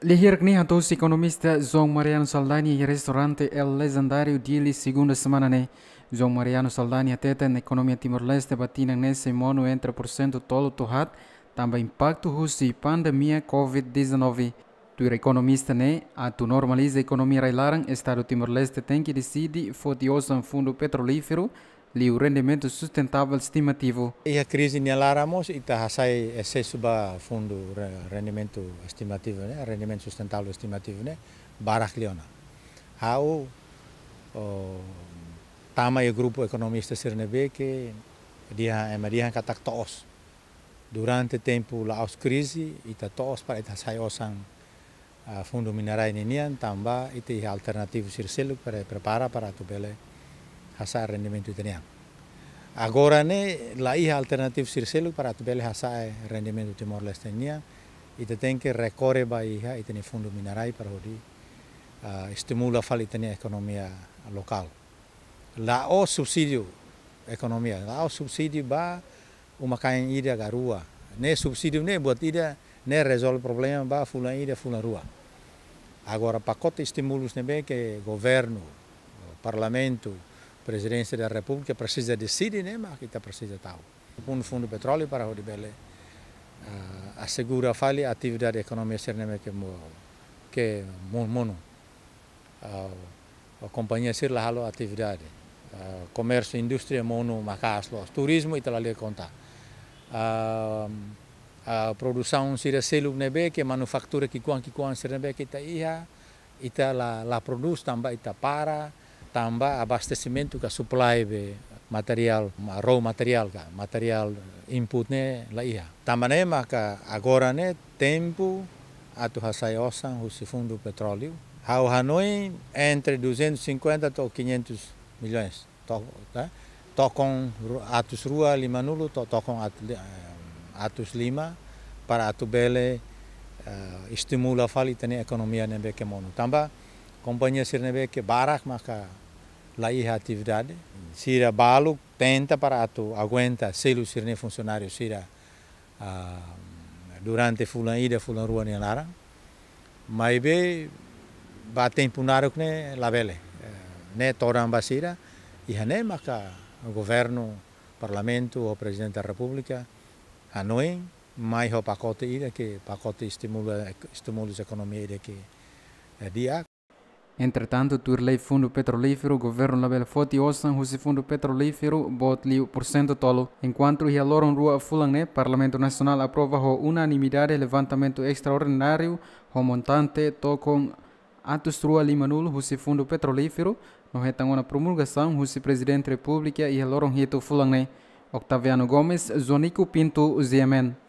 Lihir kenihan tos ekonomis da Zong Mariano Saldani di restoran El Legendario di li segunda semana ne. Zong Mariano Saldani ateta na ekonomia Timor-Leste batina ne se mono persen tu cento tuhat tambah impak tu husi pandemia COVID-19. Tuir ekonomista ne, atu normaliza ekonomia railaran, estado Timur leste tenki decidi foti osan fundo li o rendimento sustentável estimativo. E a crise está e tahasai excesso suba fundo rendimento estimativo, né? rendimento sustentável estimativo, né? Barak liona. Hau o tama e grupo economista Sirnebe que dia é eh, Maria katak toos. Durante tempo laos crise ita toos para ita sai osang eh, fundo minerai ninian tamba ita alternativo sirseluk para prepara para tu bele raça rendimento italiano. Agora, né, lá é alternativo Circelo para tabela raça rendimento Timor-Leste nia e tem que recorrer para a tem fundo minerais para poder ah, estimula a economia local. Lá o subsídio economia, lá o subsídio para uma caia garua. Nem né, subsídio nem né, buat ida, nem né, resolve problema para fulan ida, fulan rua. Agora, pacote de estímulos também que governo, parlamento, presidência da República precisa decidir, né, mas que tá precisa tal. Um fundo de petróleo para o Bele uh, assegura a atividade econômica sirneme que é que é mono a companhia sirla halo atividade uh, comércio, indústria mono macaslo, turismo e tal conta. Uh, a produção sira selo nebe que é manufatura que kuan que kuan sirnebe que está ia ita la, lá produz também está para tamba abastecimento ka supply be material raw material ka material eh, input ne la iha tamane maka agora ne tempo atu hasai osan husi fundo petróleo hau hanoi entre 250 to 500 milhões to tá tocam atus rua lima nulo to tocam eh, atus lima para atu bele uh, estimula fali tani economia ne be kemono tamba Companhia que Barak maka a atividade. Sira Balu tenta para tu aguenta o Sirne funcionário Sira uh, durante fulan ida fulan rua ni lara. Mas be ba tempo naro kne labele. Ne eh, toran basira e hane maka governo, parlamento ou presidente da república anoin mais o pacote ida que pacote estimula estimula a economia ida que eh, dia Entretanto, Turley Fundo Petrolífero, Governo Label Foti Ossan, Husi Fundo Petrolífero, Botli por cento tolo. Enquanto Rialoron Rua Fulané, Parlamento Nacional aprova com unanimidade levantamento extraordinário, com montante tocon Atos Rua Limanul, Husi Fundo Petrolífero, no na promulgação, Husi Presidente República e Rialoron Rito Fulané. Octaviano Gomes, Zonico Pinto, Ziemen.